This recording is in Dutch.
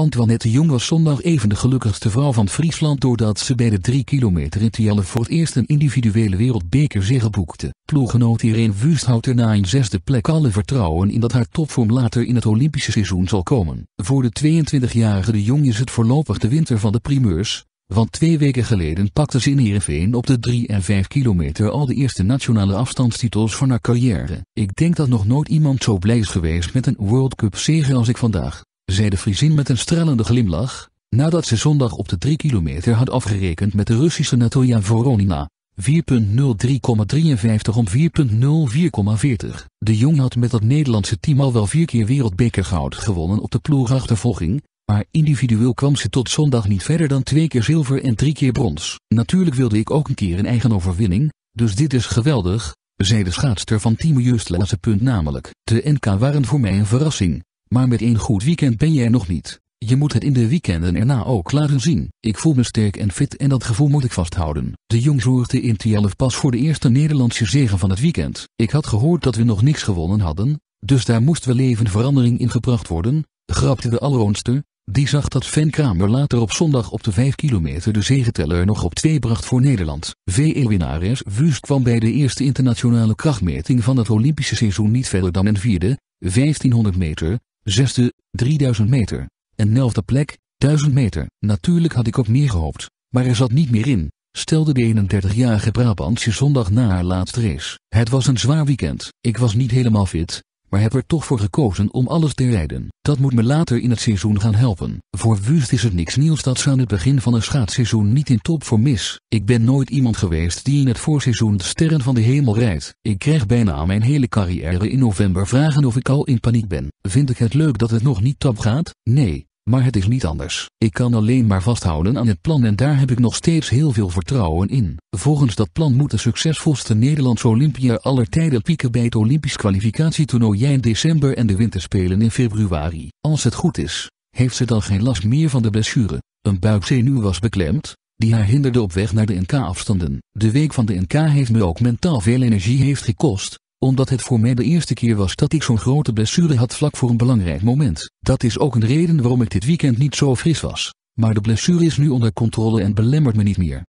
Antoinette Jong was zondag even de gelukkigste vrouw van Friesland doordat ze bij de 3 kilometer in Tielle voor het eerst een individuele wereldbekerzege boekte. Ploeggenoot Irene Wust er na een zesde plek alle vertrouwen in dat haar topvorm later in het Olympische seizoen zal komen. Voor de 22-jarige de Jong is het voorlopig de winter van de primeurs, want twee weken geleden pakte ze in Heerenveen op de 3 en 5 kilometer al de eerste nationale afstandstitels van haar carrière. Ik denk dat nog nooit iemand zo blij is geweest met een World Cup zege als ik vandaag zei de Friesin met een stralende glimlach, nadat ze zondag op de 3 kilometer had afgerekend met de Russische Natalia Voronina. 4.03,53 om 4.04,40. De Jong had met dat Nederlandse team al wel vier keer wereldbeker goud gewonnen op de ploegachtervolging, maar individueel kwam ze tot zondag niet verder dan twee keer zilver en drie keer brons. Natuurlijk wilde ik ook een keer een eigen overwinning, dus dit is geweldig, zei de schaatster van Team punt Namelijk, de NK waren voor mij een verrassing, maar met een goed weekend ben je er nog niet. Je moet het in de weekenden erna ook laten zien. Ik voel me sterk en fit en dat gevoel moet ik vasthouden. De Jong zorgde in pas voor de eerste Nederlandse zegen van het weekend. Ik had gehoord dat we nog niks gewonnen hadden, dus daar moest wel even verandering in gebracht worden, grapte de Alleroonste, Die zag dat Van Kramer later op zondag op de 5 kilometer de zegeteller nog op 2 bracht voor Nederland. VE-winnares Wust kwam bij de eerste internationale krachtmeting van het Olympische seizoen niet verder dan een vierde, 1500 meter, zesde, 3000 meter. En e plek, 1000 meter. Natuurlijk had ik op meer gehoopt, maar er zat niet meer in, stelde de 31-jarige Brabantje zondag na haar laatste race. Het was een zwaar weekend. Ik was niet helemaal fit, maar heb er toch voor gekozen om alles te rijden. Dat moet me later in het seizoen gaan helpen. Voor Wust is het niks nieuws dat ze aan het begin van een schaatsseizoen niet in topvorm is. Ik ben nooit iemand geweest die in het voorseizoen de sterren van de hemel rijdt. Ik krijg bijna mijn hele carrière in november vragen of ik al in paniek ben. Vind ik het leuk dat het nog niet top gaat? Nee. Maar het is niet anders. Ik kan alleen maar vasthouden aan het plan en daar heb ik nog steeds heel veel vertrouwen in. Volgens dat plan moet de succesvolste Nederlandse Olympia aller tijden pieken bij het Olympisch kwalificatietoernooi in december en de winterspelen in februari. Als het goed is, heeft ze dan geen last meer van de blessure. Een buikzenuw was beklemd, die haar hinderde op weg naar de NK-afstanden. De week van de NK heeft me ook mentaal veel energie heeft gekost, omdat het voor mij de eerste keer was dat ik zo'n grote blessure had vlak voor een belangrijk moment. Dat is ook een reden waarom ik dit weekend niet zo fris was. Maar de blessure is nu onder controle en belemmert me niet meer.